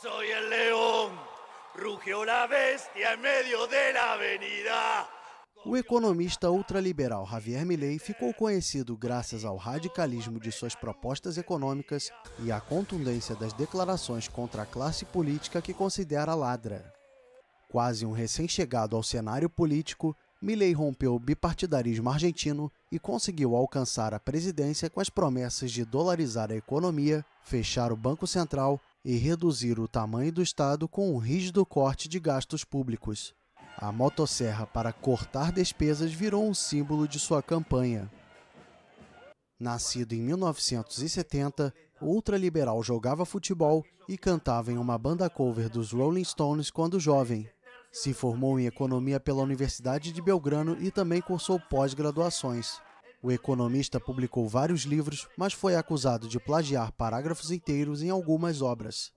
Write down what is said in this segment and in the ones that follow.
Soy el león, rugió la bestia en medio de la avenida. O economista ultraliberal Javier Milei ficou conhecido graças ao radicalismo de suas propostas econômicas e à contundência das declarações contra a classe política que considera ladra. Quase um recém-chegado ao cenário político, Milley rompeu o bipartidarismo argentino e conseguiu alcançar a presidência com as promessas de dolarizar a economia, fechar o Banco Central e reduzir o tamanho do Estado com um rígido corte de gastos públicos. A motosserra para cortar despesas virou um símbolo de sua campanha. Nascido em 1970, ultraliberal jogava futebol e cantava em uma banda cover dos Rolling Stones quando jovem. Se formou em economia pela Universidade de Belgrano e também cursou pós-graduações. O economista publicou vários livros, mas foi acusado de plagiar parágrafos inteiros em algumas obras.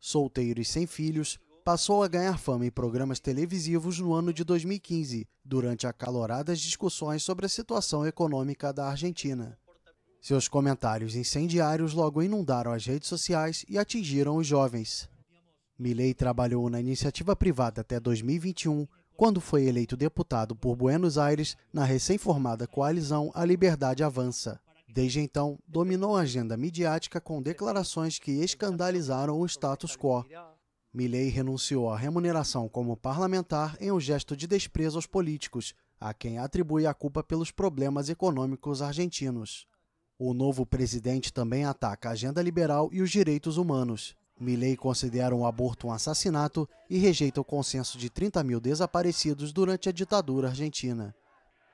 Solteiro e sem filhos, passou a ganhar fama em programas televisivos no ano de 2015, durante acaloradas discussões sobre a situação econômica da Argentina. Seus comentários incendiários logo inundaram as redes sociais e atingiram os jovens. Milley trabalhou na iniciativa privada até 2021, quando foi eleito deputado por Buenos Aires na recém-formada coalizão A Liberdade Avança. Desde então, dominou a agenda midiática com declarações que escandalizaram o status quo. Milley renunciou à remuneração como parlamentar em um gesto de desprezo aos políticos, a quem atribui a culpa pelos problemas econômicos argentinos. O novo presidente também ataca a agenda liberal e os direitos humanos. Milley considera um aborto um assassinato e rejeita o consenso de 30 mil desaparecidos durante a ditadura argentina.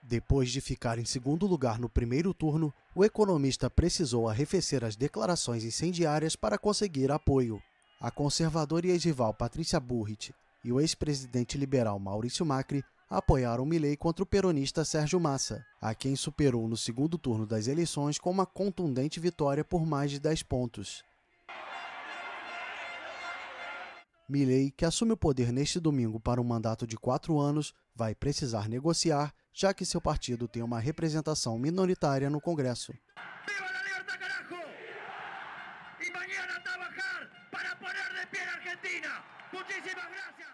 Depois de ficar em segundo lugar no primeiro turno, o economista precisou arrefecer as declarações incendiárias para conseguir apoio. A conservadora e ex-rival Patrícia Burrit e o ex-presidente liberal Maurício Macri apoiaram Milley contra o peronista Sérgio Massa, a quem superou no segundo turno das eleições com uma contundente vitória por mais de 10 pontos. Milley, que assume o poder neste domingo para um mandato de quatro anos, vai precisar negociar, já que seu partido tem uma representação minoritária no Congresso. Muchísimas gracias.